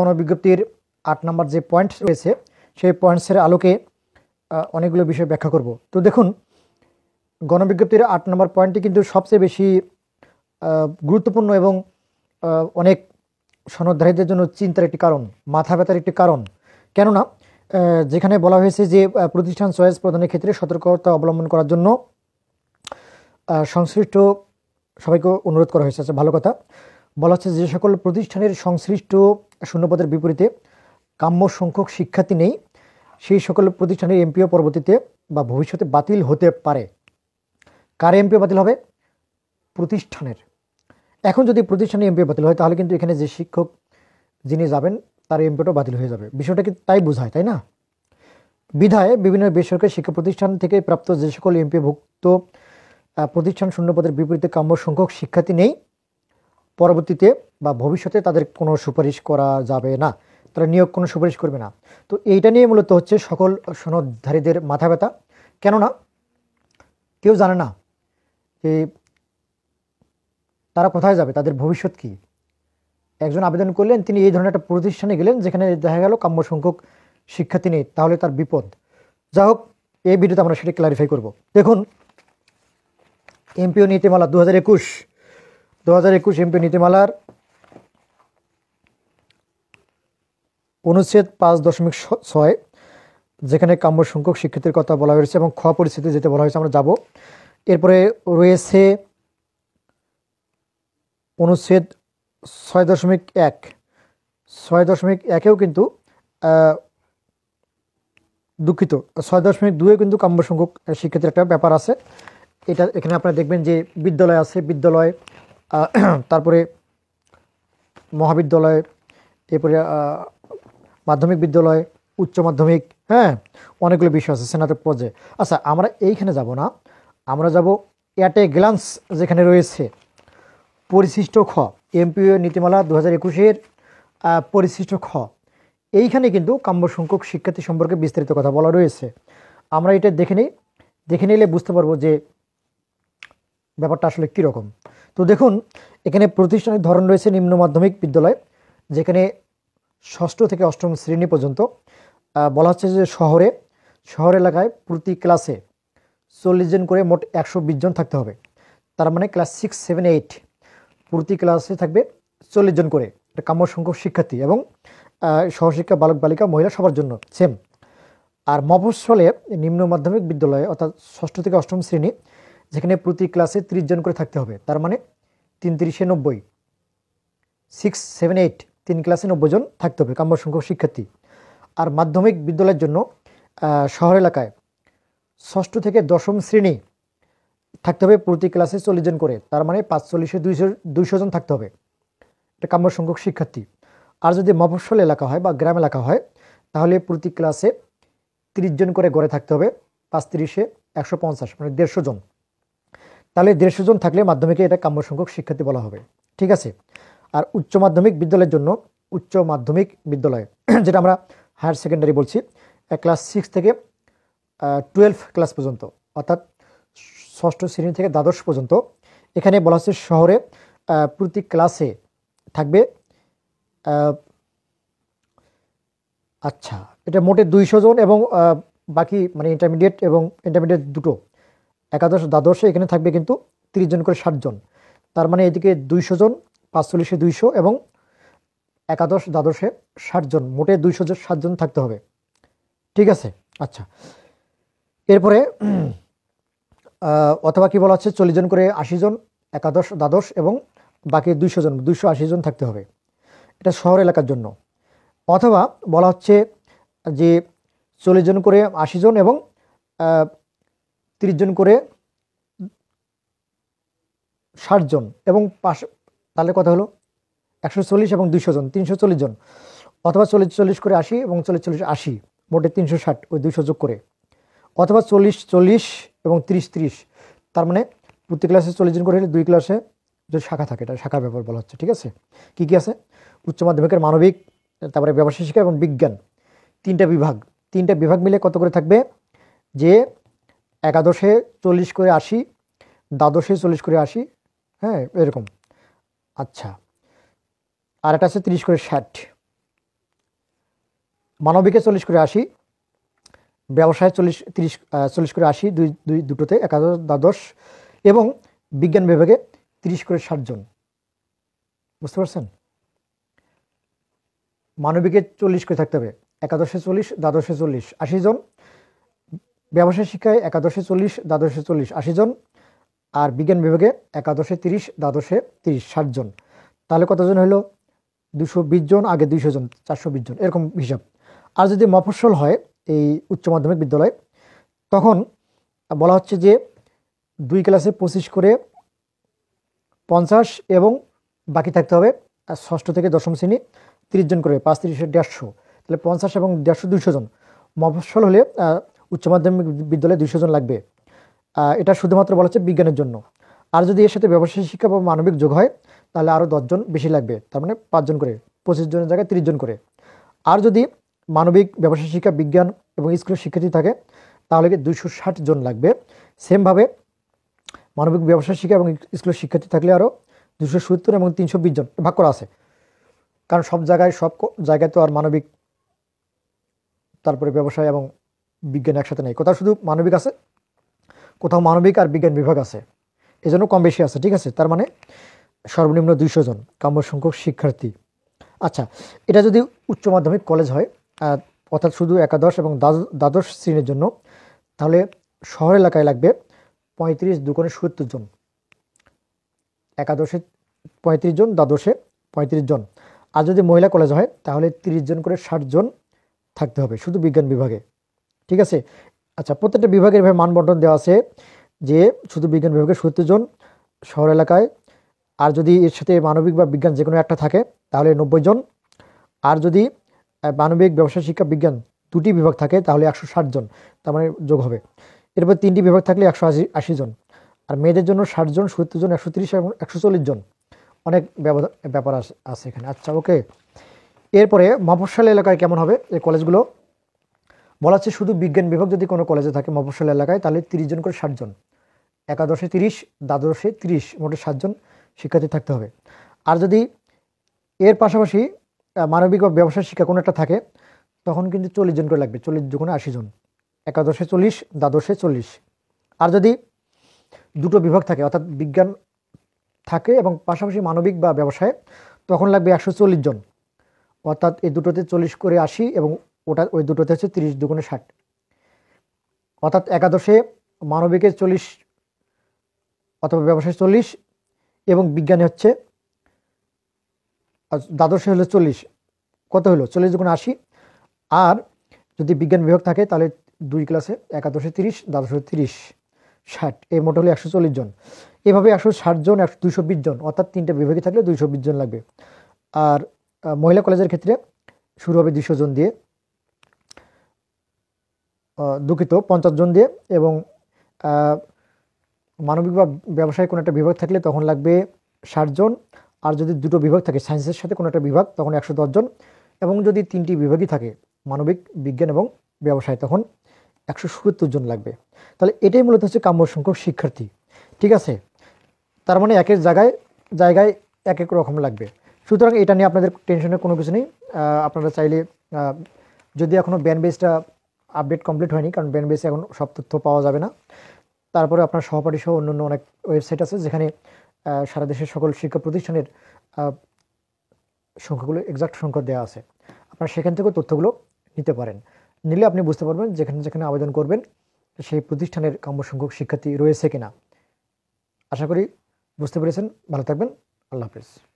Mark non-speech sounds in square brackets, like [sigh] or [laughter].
গণবিজ্ঞপ্তির আট নম্বর যে পয়েন্ট রয়েছে সেই পয়েন্টসের আলোকে অনেকগুলো বিষয় ব্যাখ্যা করব তো দেখুন গণবিজ্ঞপ্তির আট নম্বর পয়েন্টটি কিন্তু সবচেয়ে বেশি গুরুত্বপূর্ণ এবং অনেক সনদধারীদের জন্য চিন্তার একটি কারণ মাথা ব্যথার একটি কারণ কেননা যেখানে বলা হয়েছে যে প্রতিষ্ঠান চয়েস প্রদানের ক্ষেত্রে সতর্কতা অবলম্বন করার জন্য সংশ্লিষ্ট সবাইকে অনুরোধ করা হয়েছে আচ্ছা ভালো কথা বলা হচ্ছে যে সকল প্রতিষ্ঠানের সংশ্লিষ্ট শূন্যপদের বিপরীতে কাম্য সংখ্যক শিক্ষার্থী নেই সেই সকল প্রতিষ্ঠানের এমপিও পরবর্তীতে বা ভবিষ্যতে বাতিল হতে পারে কার এমপিও বাতিল হবে প্রতিষ্ঠানের এখন যদি প্রতিষ্ঠানে এমপিও বাতিল হয় তাহলে কিন্তু এখানে যে শিক্ষক যিনি যাবেন তার এমপিওটাও বাতিল হয়ে যাবে বিষয়টা কি তাই বোঝায় তাই না বিধায় বিভিন্ন বেসরকারি শিক্ষা প্রতিষ্ঠান থেকে প্রাপ্ত যে সকল এমপিভুক্ত প্রতিষ্ঠান শূন্যপদের বিপরীতে কাম্য সংখ্যক শিক্ষার্থী নেই পরবর্তীতে বা ভবিষ্যতে তাদের কোনো সুপারিশ করা যাবে না তারা নিয়োগ কোনো সুপারিশ করবে না তো এইটা নিয়ে মূলত হচ্ছে সকল সনদধারীদের মাথা ব্যথা কেননা কেউ জানে না যে তারা কোথায় যাবে তাদের ভবিষ্যৎ কী একজন আবেদন করলেন তিনি এই ধরনের একটা প্রতিষ্ঠানে গেলেন যেখানে দেখা গেল কাম্য সংখ্যক শিক্ষার্থী নেই তাহলে তার বিপদ যা হোক এই ভিডিওতে আমরা সেটা ক্লারিফাই করব দেখুন এমপিও নীতিমালা দু হাজার একুশ দু হাজার একুশ এমপি নীতিমালার অনুচ্ছেদ পাঁচ দশমিক ছয় যেখানে কাম্য সংখ্যক শিক্ষিতের কথা বলা হয়েছে এবং খোয়া পরিস্থিতি যেতে বলা হয়েছে আমরা যাব এরপরে রয়েছে অনুচ্ছেদ ছয় দশমিক এক ছয় দশমিক একেও কিন্তু দুঃখিত ছয় দশমিক দুয়ে কিন্তু কাম্য সংখ্যক শিক্ষার্থীর একটা ব্যাপার আছে এটা এখানে আপনারা দেখবেন যে বিদ্যালয় আছে বিদ্যালয় [clears throat] তারপরে মহাবিদ্যালয় এরপরে মাধ্যমিক বিদ্যালয় উচ্চ মাধ্যমিক হ্যাঁ অনেকগুলো বিষয় আছে স্নাতক পর্যায়ে আচ্ছা আমরা এইখানে যাব না আমরা যাব অ্যাট গ্লান্স যেখানে রয়েছে পরিশিষ্ট খ এমপিও নীতিমালা দু হাজার একুশের পরিশিষ্ট খ এইখানে কিন্তু কাম্য সংখ্যক শিক্ষার্থী সম্পর্কে বিস্তারিত কথা বলা রয়েছে আমরা এটা দেখে নিই দেখে নিলে বুঝতে পারবো যে ব্যাপারটা আসলে কীরকম তো দেখুন এখানে প্রতিষ্ঠানের ধরন রয়েছে নিম্ন মাধ্যমিক বিদ্যালয় যেখানে ষষ্ঠ থেকে অষ্টম শ্রেণী পর্যন্ত বলা হচ্ছে যে শহরে শহর এলাকায় প্রতি ক্লাসে চল্লিশ জন করে মোট একশো জন থাকতে হবে তার মানে ক্লাস সিক্স সেভেন এইট প্রতি ক্লাসে থাকবে চল্লিশ জন করে এটা কাম্য সংখ্যক শিক্ষার্থী এবং সহশিক্ষা বালক বালিকা মহিলা সবার জন্য সেম আর মফসলে নিম্ন মাধ্যমিক বিদ্যালয়ে অর্থাৎ ষষ্ঠ থেকে অষ্টম শ্রেণী যেখানে প্রতি ক্লাসে 30 জন করে থাকতে হবে তার মানে তিন তিরিশে নব্বই সিক্স সেভেন এইট তিন ক্লাসে নব্বই জন থাকতে হবে কাম্য সংখ্যক শিক্ষার্থী আর মাধ্যমিক বিদ্যালয়ের জন্য শহর এলাকায় ষষ্ঠ থেকে দশম শ্রেণী থাকতে হবে প্রতি ক্লাসে চল্লিশ জন করে তার মানে পাঁচচল্লিশে দুইশো দুইশো জন থাকতে হবে এটা কাম্য সংখ্যক শিক্ষার্থী আর যদি মফস্বল এলাকা হয় বা গ্রাম এলাকা হয় তাহলে প্রতি ক্লাসে তিরিশ জন করে গড়ে থাকতে হবে পাঁচ তিরিশে একশো পঞ্চাশ মানে দেড়শো জন তাহলে দেড়শো জন থাকলে মাধ্যমিকে এটা কাম্য সংখ্যক শিক্ষার্থী বলা হবে ঠিক আছে আর উচ্চ মাধ্যমিক বিদ্যালয়ের জন্য উচ্চ মাধ্যমিক বিদ্যালয় [clears throat] যেটা আমরা হায়ার সেকেন্ডারি বলছি ক্লাস সিক্স থেকে টুয়েলভ ক্লাস পর্যন্ত অর্থাৎ ষষ্ঠ শ্রেণী থেকে দ্বাদশ পর্যন্ত এখানে বলা হচ্ছে শহরে প্রতি ক্লাসে থাকবে আচ্ছা এটা মোটে দুইশো জন এবং বাকি মানে ইন্টারমিডিয়েট এবং ইন্টারমিডিয়েট দুটো একাদশ দ্বাদশে এখানে থাকবে কিন্তু তিরিশ জন করে ষাটজন তার মানে এদিকে দুইশো জন পাঁচচল্লিশে দুইশো এবং একাদশ দ্বাদশে ষাটজন মোটে দুইশো জন জন থাকতে হবে ঠিক আছে আচ্ছা এরপরে অথবা কি বলা হচ্ছে চল্লিশ জন করে আশি জন একাদশ দ্বাদশ এবং বাকি দুইশো জন দুইশো আশি জন থাকতে হবে এটা শহর এলাকার জন্য অথবা বলা হচ্ছে যে চল্লিশ জন করে আশি জন এবং তিরিশ জন করে ষাট জন এবং পাশ তাহলে কথা হলো একশো চল্লিশ এবং দুইশো জন তিনশো চল্লিশ জন অথবা চল্লিশ চল্লিশ করে আশি এবং চল্লিশ চল্লিশ আশি মোটে তিনশো ষাট ওই দুইশো যোগ করে অথবা চল্লিশ চল্লিশ এবং তিরিশ তিরিশ তার মানে প্রতি ক্লাসে চল্লিশ জন করে হলে দুই ক্লাসে যে শাখা থাকে এটা শাখার ব্যাপার বলা হচ্ছে ঠিক আছে কী কী আছে উচ্চ মাধ্যমিকের মানবিক তারপরে ব্যবসায় শিক্ষা এবং বিজ্ঞান তিনটা বিভাগ তিনটা বিভাগ মিলে কত করে থাকবে যে একাদশে চল্লিশ করে আশি দ্বাদশে চল্লিশ করে আশি হ্যাঁ এরকম আচ্ছা আর একটা আছে তিরিশ করে ষাট মানবিকে চল্লিশ করে আশি ব্যবসায় চল্লিশ তিরিশ চল্লিশ করে আশি দুই দুই দুটোতে একাদশ দ্বাদশ এবং বিজ্ঞান বিভাগে তিরিশ করে ষাটজন বুঝতে পারছেন মানবিকে চল্লিশ করে থাকতে হবে একাদশে চল্লিশ দ্বাদশে চল্লিশ আশি জন ব্যবসায় শিক্ষায় একাদশে চল্লিশ দ্বাদশে চল্লিশ আশি জন আর বিজ্ঞান বিভাগে একাদশে তিরিশ দ্বাদশে তিরিশ ষাট জন তাহলে কতজন হলো দুশো বিশ জন আগে দুইশো জন চারশো বিশ জন এরকম হিসাব আর যদি মফস্বল হয় এই উচ্চ মাধ্যমিক বিদ্যালয় তখন বলা হচ্ছে যে দুই ক্লাসে পঁচিশ করে পঞ্চাশ এবং বাকি থাকতে হবে ষষ্ঠ থেকে দশম শ্রেণী তিরিশ জন করে পাঁচ তিরিশে দেড়শো তাহলে পঞ্চাশ এবং দেড়শো দুশো জন মফস্বল হলে উচ্চ মাধ্যমিক বিদ্যালয়ে দুশো জন লাগবে এটা শুধুমাত্র বলা হচ্ছে বিজ্ঞানের জন্য আর যদি এর সাথে ব্যবসায়ী শিক্ষা বা মানবিক যোগ হয় তাহলে আরও দশজন বেশি লাগবে তার মানে পাঁচজন করে পঁচিশ জনের জায়গায় তিরিশ জন করে আর যদি মানবিক ব্যবসায়ী শিক্ষা বিজ্ঞান এবং স্কুলের শিক্ষার্থী থাকে তাহলে কি দুইশো ষাট জন লাগবে সেমভাবে মানবিক ব্যবসায় শিক্ষা এবং স্কুলের শিক্ষার্থী থাকলে আরও দুশো সত্তর এবং তিনশো বিশ জন ভাগ করা আছে কারণ সব জায়গায় সব জায়গায় তো আর মানবিক তারপরে ব্যবসায় এবং বিজ্ঞান একসাথে নেই কোথাও শুধু মানবিক আছে কোথাও মানবিক আর বিজ্ঞান বিভাগ আছে এজন্য কম বেশি আছে ঠিক আছে তার মানে সর্বনিম্ন দুইশো জন কাম্য সংখ্যক শিক্ষার্থী আচ্ছা এটা যদি উচ্চ মাধ্যমিক কলেজ হয় অর্থাৎ শুধু একাদশ এবং দ্বাদশ শ্রেণীর জন্য তাহলে শহর এলাকায় লাগবে পঁয়ত্রিশ দুকোনে সত্তর জন একাদশে পঁয়ত্রিশ জন দ্বাদশে পঁয়ত্রিশ জন আর যদি মহিলা কলেজ হয় তাহলে ৩০ জন করে ষাট জন থাকতে হবে শুধু বিজ্ঞান বিভাগে ঠিক আছে আচ্ছা প্রত্যেকটা বিভাগের এভাবে মানবন্টন দেওয়া আছে যে শুধু বিজ্ঞান বিভাগের সত্তর জন শহর এলাকায় আর যদি এর সাথে মানবিক বা বিজ্ঞান যে কোনো একটা থাকে তাহলে নব্বই জন আর যদি মানবিক ব্যবসা শিক্ষা বিজ্ঞান দুটি বিভাগ থাকে তাহলে একশো জন তার মানে যোগ হবে এরপর তিনটি বিভাগ থাকলে একশো আশি জন আর মেয়েদের জন্য ষাট জন সত্তর জন একশো তিরিশ এবং একশো চল্লিশ জন অনেক ব্যাপার আছে এখানে আচ্ছা ওকে এরপরে মফসাল এলাকায় কেমন হবে এই কলেজগুলো বলা হচ্ছে শুধু বিজ্ঞান বিভাগ যদি কোনো কলেজে থাকে মফসল এলাকায় তাহলে তিরিশ জন করে ষাটজন একাদশে তিরিশ দ্বাদশে তিরিশ মোটে ষাটজন শিক্ষার্থী থাকতে হবে আর যদি এর পাশাপাশি মানবিক বা ব্যবসায় শিক্ষা কোনো একটা থাকে তখন কিন্তু চল্লিশ জন করে লাগবে চল্লিশ দুগুণে আশি জন একাদশে চল্লিশ দ্বাদশে চল্লিশ আর যদি দুটো বিভাগ থাকে অর্থাৎ বিজ্ঞান থাকে এবং পাশাপাশি মানবিক বা ব্যবসায় তখন লাগবে একশো জন অর্থাৎ এই দুটোতে চল্লিশ করে আশি এবং ওটা ওই দুটোতে হচ্ছে তিরিশ দুগুণে ষাট অর্থাৎ একাদশে মানবিকে চল্লিশ অথবা ব্যবসায় চল্লিশ এবং বিজ্ঞানে হচ্ছে দ্বাদশে হলো চল্লিশ কত হলো চল্লিশ দুগুণে আশি আর যদি বিজ্ঞান বিভাগ থাকে তাহলে দুই ক্লাসে একাদশে তিরিশ দ্বাদশে তিরিশ ষাট এই মোট হলো একশো চল্লিশ জন এভাবে একশো ষাট জন একশো দুইশো বিশ জন অর্থাৎ তিনটা বিভাগে থাকলে দুইশো বিশ জন লাগবে আর মহিলা কলেজের ক্ষেত্রে শুরু হবে দুশো জন দিয়ে দুঃখিত পঞ্চাশ জন দিয়ে এবং মানবিক বা ব্যবসায় কোনো একটা বিভাগ থাকলে তখন লাগবে ষাটজন আর যদি দুটো বিভাগ থাকে সায়েন্সের সাথে কোনো একটা বিভাগ তখন একশো দশজন এবং যদি তিনটি বিভাগই থাকে মানবিক বিজ্ঞান এবং ব্যবসায় তখন একশো সত্তর জন লাগবে তাহলে এটাই মূলত হচ্ছে কাম্য সংখ্যক শিক্ষার্থী ঠিক আছে তার মানে একের জায়গায় জায়গায় এক এক রকম লাগবে সুতরাং এটা নিয়ে আপনাদের টেনশনের কোনো কিছু নেই আপনারা চাইলে যদি এখনও ব্যান বেসটা আপডেট কমপ্লিট হয়নি কারণ বেনবেসে এখন সব তথ্য পাওয়া যাবে না তারপরে আপনার সহপাঠী সহ অন্য অন্য অনেক ওয়েবসাইট আছে যেখানে সারা দেশের সকল শিক্ষা প্রতিষ্ঠানের সংখ্যাগুলো এক্সাক্ট সংখ্যা দেওয়া আছে আপনারা সেখান থেকেও তথ্যগুলো নিতে পারেন নিলে আপনি বুঝতে পারবেন যেখানে যেখানে আবেদন করবেন সেই প্রতিষ্ঠানের কাম্য সংখ্যক শিক্ষার্থী রয়েছে কিনা আশা করি বুঝতে পেরেছেন ভালো থাকবেন আল্লাহ হাফিজ